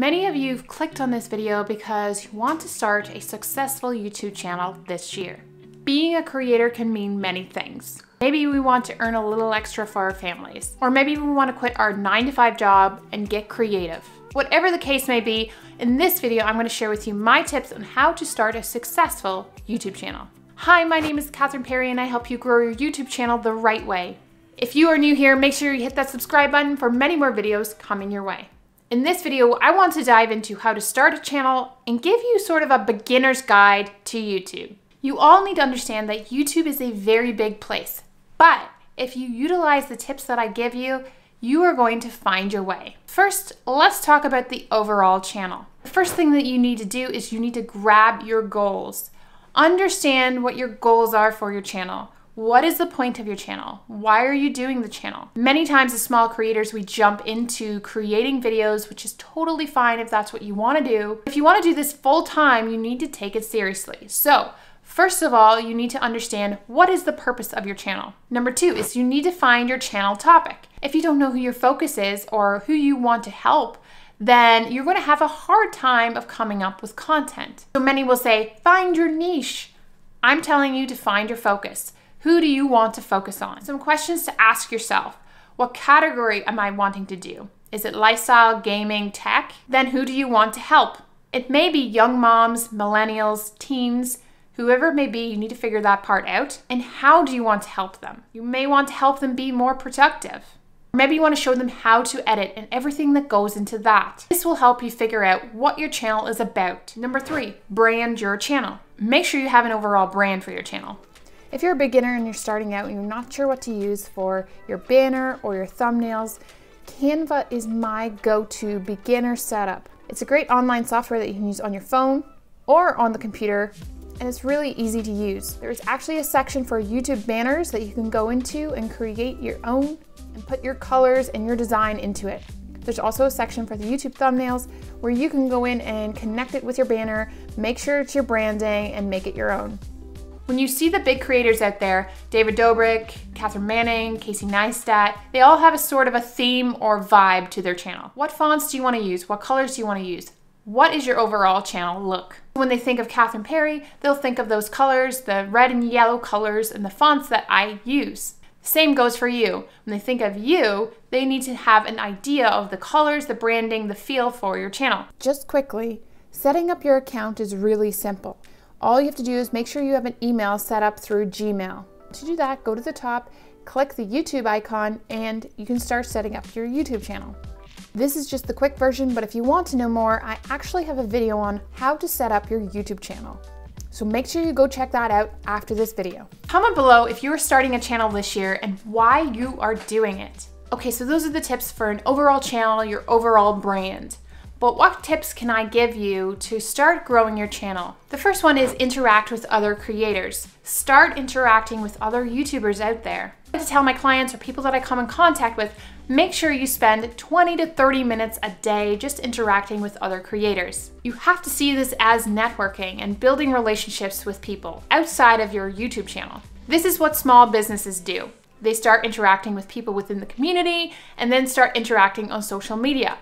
Many of you have clicked on this video because you want to start a successful YouTube channel this year. Being a creator can mean many things. Maybe we want to earn a little extra for our families, or maybe we want to quit our 9 to 5 job and get creative. Whatever the case may be, in this video I'm going to share with you my tips on how to start a successful YouTube channel. Hi, my name is Katherine Perry and I help you grow your YouTube channel the right way. If you are new here, make sure you hit that subscribe button for many more videos coming your way. In this video, I want to dive into how to start a channel and give you sort of a beginner's guide to YouTube. You all need to understand that YouTube is a very big place, but if you utilize the tips that I give you, you are going to find your way. First, let's talk about the overall channel. The first thing that you need to do is you need to grab your goals. Understand what your goals are for your channel. What is the point of your channel? Why are you doing the channel? Many times as small creators, we jump into creating videos, which is totally fine if that's what you wanna do. If you wanna do this full time, you need to take it seriously. So First of all, you need to understand what is the purpose of your channel. Number two is you need to find your channel topic. If you don't know who your focus is or who you want to help, then you're going to have a hard time of coming up with content. So many will say, find your niche. I'm telling you to find your focus. Who do you want to focus on? Some questions to ask yourself. What category am I wanting to do? Is it lifestyle, gaming, tech? Then who do you want to help? It may be young moms, millennials, teens, whoever it may be, you need to figure that part out. And how do you want to help them? You may want to help them be more productive. maybe you want to show them how to edit and everything that goes into that. This will help you figure out what your channel is about. Number three, brand your channel. Make sure you have an overall brand for your channel. If you're a beginner and you're starting out and you're not sure what to use for your banner or your thumbnails, Canva is my go-to beginner setup. It's a great online software that you can use on your phone or on the computer, and it's really easy to use. There's actually a section for YouTube banners that you can go into and create your own and put your colors and your design into it. There's also a section for the YouTube thumbnails where you can go in and connect it with your banner, make sure it's your branding, and make it your own. When you see the big creators out there, David Dobrik, Catherine Manning, Casey Neistat, they all have a sort of a theme or vibe to their channel. What fonts do you want to use? What colors do you want to use? What is your overall channel look? When they think of Katherine Perry, they'll think of those colors, the red and yellow colors and the fonts that I use. Same goes for you. When they think of you, they need to have an idea of the colors, the branding, the feel for your channel. Just quickly, setting up your account is really simple. All you have to do is make sure you have an email set up through Gmail. To do that, go to the top, click the YouTube icon, and you can start setting up your YouTube channel. This is just the quick version, but if you want to know more, I actually have a video on how to set up your YouTube channel. So make sure you go check that out after this video. Comment below if you are starting a channel this year and why you are doing it. Okay, so those are the tips for an overall channel, your overall brand but what tips can I give you to start growing your channel? The first one is interact with other creators. Start interacting with other YouTubers out there. I to tell my clients or people that I come in contact with, make sure you spend 20 to 30 minutes a day just interacting with other creators. You have to see this as networking and building relationships with people outside of your YouTube channel. This is what small businesses do. They start interacting with people within the community and then start interacting on social media.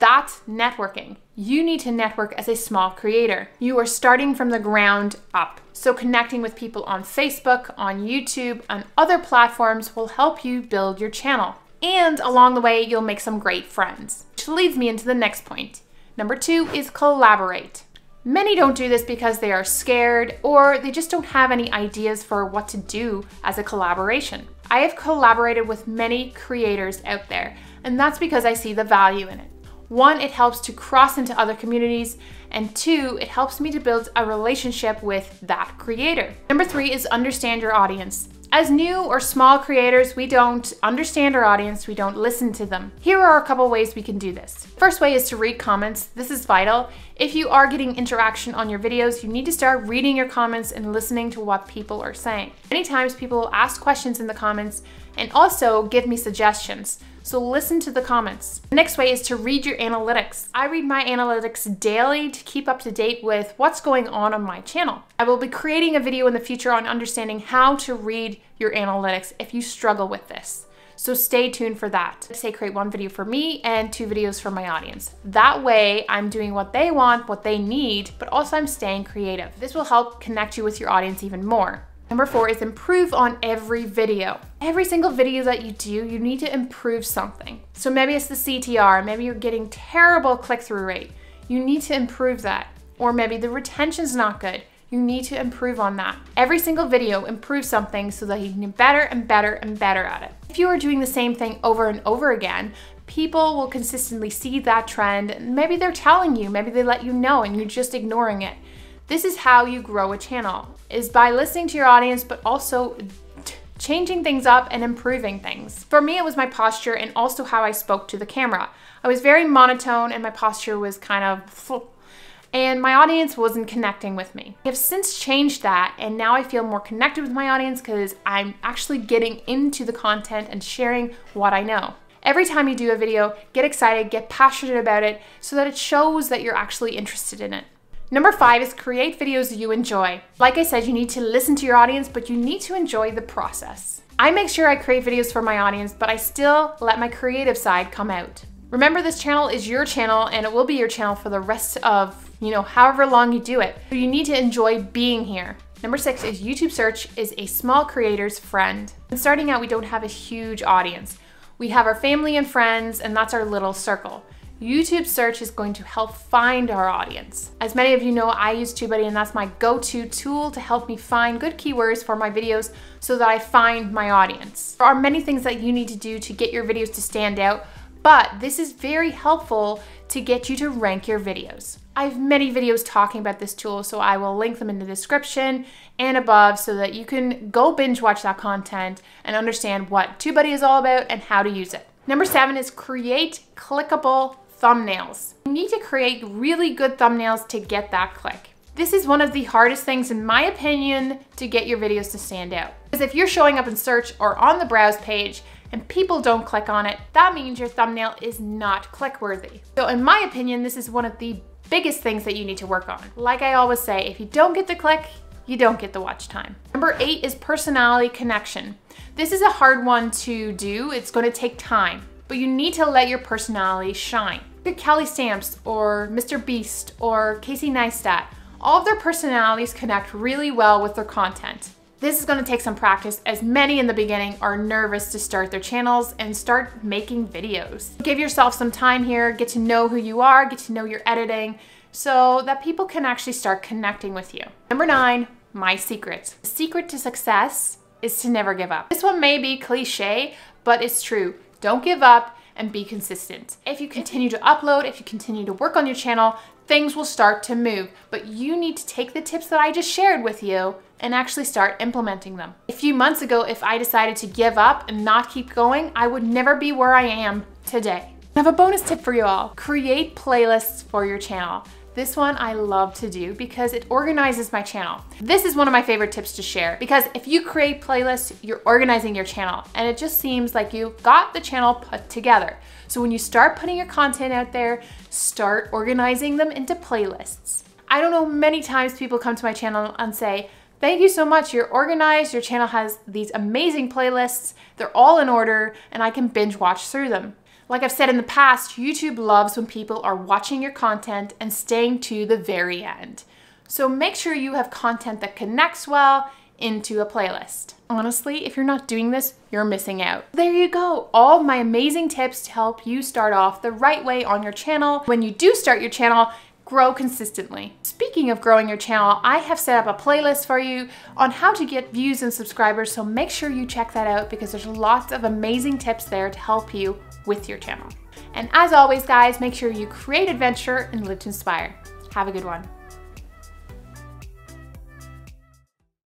That's networking. You need to network as a small creator. You are starting from the ground up. So, connecting with people on Facebook, on YouTube, on other platforms will help you build your channel. And along the way, you'll make some great friends. Which leads me into the next point. Number two is collaborate. Many don't do this because they are scared or they just don't have any ideas for what to do as a collaboration. I have collaborated with many creators out there, and that's because I see the value in it. One, it helps to cross into other communities, and two, it helps me to build a relationship with that creator. Number three is understand your audience. As new or small creators, we don't understand our audience, we don't listen to them. Here are a couple ways we can do this. First way is to read comments. This is vital. If you are getting interaction on your videos, you need to start reading your comments and listening to what people are saying. Many times people ask questions in the comments and also give me suggestions. So listen to the comments. The next way is to read your analytics. I read my analytics daily to keep up to date with what's going on on my channel. I will be creating a video in the future on understanding how to read your analytics if you struggle with this. So stay tuned for that. Say create one video for me and two videos for my audience. That way I'm doing what they want, what they need, but also I'm staying creative. This will help connect you with your audience even more. Number four is improve on every video. Every single video that you do, you need to improve something. So maybe it's the CTR, maybe you're getting terrible click-through rate. You need to improve that. Or maybe the retention's not good. You need to improve on that. Every single video, improve something so that you can get better and better and better at it. If you are doing the same thing over and over again, people will consistently see that trend. Maybe they're telling you, maybe they let you know and you're just ignoring it. This is how you grow a channel, is by listening to your audience, but also changing things up and improving things. For me, it was my posture and also how I spoke to the camera. I was very monotone and my posture was kind of and my audience wasn't connecting with me. I have since changed that and now I feel more connected with my audience because I'm actually getting into the content and sharing what I know. Every time you do a video, get excited, get passionate about it so that it shows that you're actually interested in it. Number five is create videos you enjoy. Like I said, you need to listen to your audience, but you need to enjoy the process. I make sure I create videos for my audience, but I still let my creative side come out. Remember this channel is your channel and it will be your channel for the rest of, you know, however long you do it. So you need to enjoy being here. Number six is YouTube search is a small creator's friend. And starting out, we don't have a huge audience. We have our family and friends and that's our little circle. YouTube search is going to help find our audience. As many of you know, I use TubeBuddy and that's my go-to tool to help me find good keywords for my videos so that I find my audience. There are many things that you need to do to get your videos to stand out, but this is very helpful to get you to rank your videos. I have many videos talking about this tool, so I will link them in the description and above so that you can go binge watch that content and understand what TubeBuddy is all about and how to use it. Number seven is create clickable thumbnails. You need to create really good thumbnails to get that click. This is one of the hardest things, in my opinion, to get your videos to stand out. Because if you're showing up in search or on the browse page and people don't click on it, that means your thumbnail is not click-worthy. So in my opinion, this is one of the biggest things that you need to work on. Like I always say, if you don't get the click, you don't get the watch time. Number eight is personality connection. This is a hard one to do. It's gonna take time, but you need to let your personality shine. Kelly Stamps or Mr. Beast or Casey Neistat. All of their personalities connect really well with their content. This is gonna take some practice as many in the beginning are nervous to start their channels and start making videos. Give yourself some time here, get to know who you are, get to know your editing, so that people can actually start connecting with you. Number nine, my secret. The secret to success is to never give up. This one may be cliche, but it's true. Don't give up and be consistent. If you continue to upload, if you continue to work on your channel, things will start to move. But you need to take the tips that I just shared with you and actually start implementing them. A few months ago, if I decided to give up and not keep going, I would never be where I am today. I have a bonus tip for you all. Create playlists for your channel. This one I love to do because it organizes my channel. This is one of my favorite tips to share because if you create playlists, you're organizing your channel and it just seems like you've got the channel put together. So when you start putting your content out there, start organizing them into playlists. I don't know many times people come to my channel and say, Thank you so much. You're organized. Your channel has these amazing playlists. They're all in order and I can binge watch through them. Like I've said in the past, YouTube loves when people are watching your content and staying to the very end. So make sure you have content that connects well into a playlist. Honestly, if you're not doing this, you're missing out. There you go, all my amazing tips to help you start off the right way on your channel. When you do start your channel, grow consistently. Speaking of growing your channel, I have set up a playlist for you on how to get views and subscribers, so make sure you check that out because there's lots of amazing tips there to help you with your channel. And as always, guys, make sure you create adventure and live to inspire. Have a good one.